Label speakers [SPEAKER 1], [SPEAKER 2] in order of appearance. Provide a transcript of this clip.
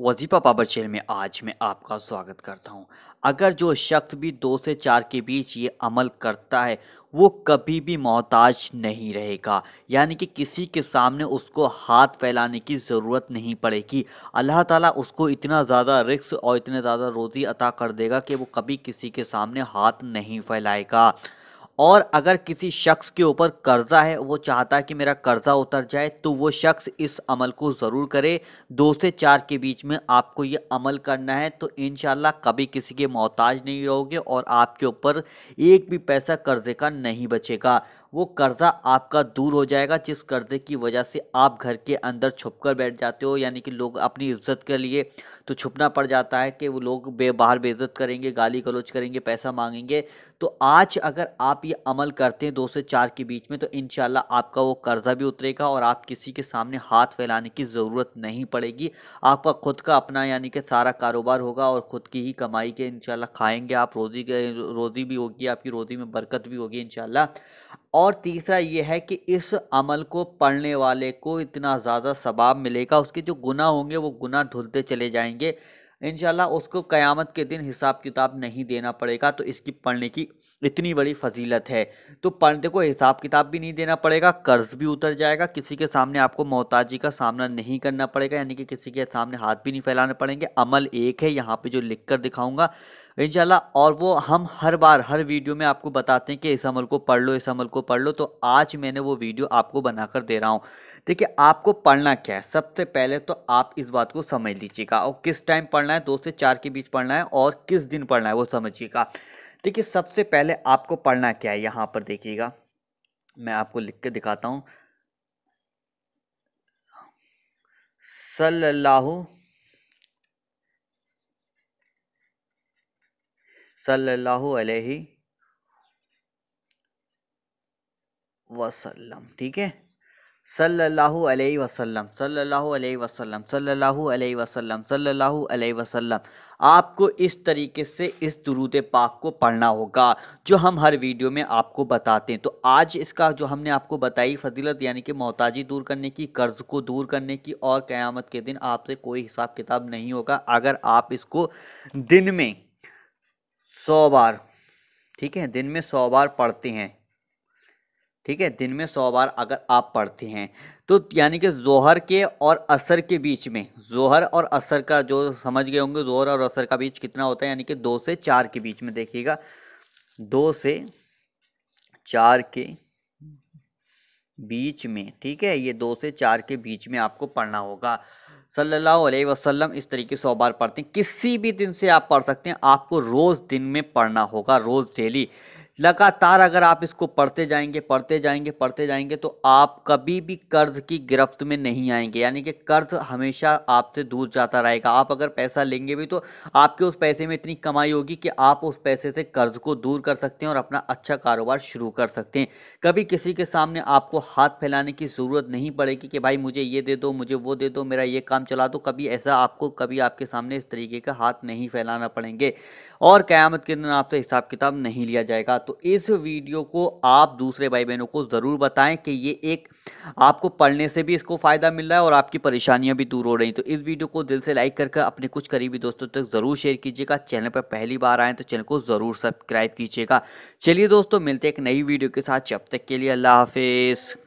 [SPEAKER 1] वजीफा power channel में आज मैं आपका स्वागत करता हूं। अगर जो शख्स भी दो से चार के बीच ये अमल करता है वो कभी भी मोहताज नहीं रहेगा यानी कि किसी के सामने उसको हाथ फैलाने की ज़रूरत नहीं पड़ेगी अल्लाह ताला उसको इतना ज़्यादा रिक्स और इतने ज़्यादा रोज़ी अता कर देगा कि वो कभी किसी के सामने हाथ नहीं फैलाएगा और अगर किसी शख्स के ऊपर कर्ज़ा है वो चाहता है कि मेरा कर्ज़ा उतर जाए तो वो शख्स इस अमल को ज़रूर करे दो से चार के बीच में आपको ये अमल करना है तो इन कभी किसी के मोहताज नहीं रहोगे और आपके ऊपर एक भी पैसा कर्ज़े का नहीं बचेगा वो कर्ज़ा आपका दूर हो जाएगा जिस कर्ज़े की वजह से आप घर के अंदर छुप कर बैठ जाते हो यानी कि लोग अपनी इज्जत के लिए तो छुपना पड़ जाता है कि वो लोग बे बाहर बेइज्जत करेंगे गाली गलोच करेंगे पैसा मांगेंगे तो आज अगर आप आप ये अमल करते हैं दो से चार के बीच में तो इन आपका वो कर्ज़ा भी उतरेगा और आप किसी के सामने हाथ फैलाने की ज़रूरत नहीं पड़ेगी आपका खुद का अपना यानी कि सारा कारोबार होगा और ख़ुद की ही कमाई के इन खाएंगे आप रोज़ी के रोज़ी भी होगी आपकी रोज़ी में बरकत भी होगी इन और तीसरा ये है कि इस अमल को पढ़ने वाले को इतना ज़्यादा सबाब मिलेगा उसके जो गुना होंगे वो गुना धुलते चले जाएंगे इन उसको क़यामत के दिन हिसाब किताब नहीं देना पड़ेगा तो इसकी पढ़ने की इतनी बड़ी फजीलत है तो पंडित को हिसाब किताब भी नहीं देना पड़ेगा कर्ज भी उतर जाएगा किसी के सामने आपको मोहताजी का सामना नहीं करना पड़ेगा यानी कि किसी के सामने हाथ भी नहीं फैलाने पड़ेंगे अमल एक है यहाँ पे जो लिख कर दिखाऊंगा इंशाल्लाह और वो हम हर बार हर वीडियो में आपको बताते हैं कि इस अमल को पढ़ लो इस अमल को पढ़ लो तो आज मैंने वो वीडियो आपको बनाकर दे रहा हूँ देखिए आपको पढ़ना क्या है सबसे पहले तो आप इस बात को समझ लीजिएगा और किस टाइम पढ़ना है दो से चार के बीच पढ़ना है और किस दिन पढ़ना है वो समझिएगा देखिए सबसे पहले आपको पढ़ना क्या है यहाँ पर देखिएगा मैं आपको लिख के दिखाता हूँ सल्लल्लाहु सल्लल्लाहु अलैहि वसल्लम ठीक है सल्लल्लाहु अलैहि वसल्लम सल्लल्लाहु अलैहि वसल्लम सल्लल्लाहु अलैहि वसल्लम सल्लल्लाहु अलैहि वसल्लम आपको इस तरीके से इस दुरूद पाक को पढ़ना होगा जो हम हर वीडियो में आपको बताते हैं तो आज इसका जो हमने आपको बताई फजीलत यानी कि मोहताजी दूर करने की कर्ज़ को दूर करने की और क़यामत के दिन आपसे कोई हिसाब किताब नहीं होगा अगर आप इसको दिन में सौ बार ठीक है दिन में सौ बार पढ़ते हैं ठीक है दिन में सौ बार अगर आप पढ़ते हैं तो यानी कि जोहर के और असर के बीच में जोहर और असर का जो समझ गए होंगे जोहर और असर का बीच कितना होता है यानी कि दो से चार के बीच में देखिएगा दो से चार के बीच में ठीक है ये दो से चार के बीच में आपको पढ़ना होगा सल्लल्लाहु अलैहि वसल्लम इस तरीके से अखबार पढ़ते हैं किसी भी दिन से आप पढ़ सकते हैं आपको रोज़ दिन में पढ़ना होगा रोज़ डेली लगातार अगर आप इसको पढ़ते जाएंगे पढ़ते जाएंगे पढ़ते जाएंगे तो आप कभी भी कर्ज की गिरफ्त में नहीं आएंगे यानी कि कर्ज हमेशा आपसे दूर जाता रहेगा आप अगर पैसा लेंगे भी तो आपके उस पैसे में इतनी कमाई होगी कि आप उस पैसे से कर्ज को दूर कर सकते हैं और अपना अच्छा कारोबार शुरू कर सकते हैं कभी किसी के सामने आपको हाथ फैलाने की ज़रूरत नहीं पड़ेगी कि भाई मुझे ये दे दो मुझे वो दे दो मेरा ये काम चला तो कभी ऐसा आपको कभी आपके सामने इस तरीके का हाथ नहीं फैलाना पड़ेंगे और क़्यामत के दिन आपसे हिसाब किताब नहीं लिया जाएगा तो इस वीडियो को आप दूसरे भाई बहनों को ज़रूर बताएं कि ये एक आपको पढ़ने से भी इसको फ़ायदा मिल रहा है और आपकी परेशानियाँ भी दूर हो रही तो इस वीडियो को दिल से लाइक करके अपने कुछ करीबी दोस्तों तक ज़रूर शेयर कीजिएगा चैनल पर पहली बार आएँ तो चैनल को ज़रूर सब्सक्राइब कीजिएगा चलिए दोस्तों मिलते एक नई वीडियो के साथ जब तक के लिए अल्लाह हाफिज़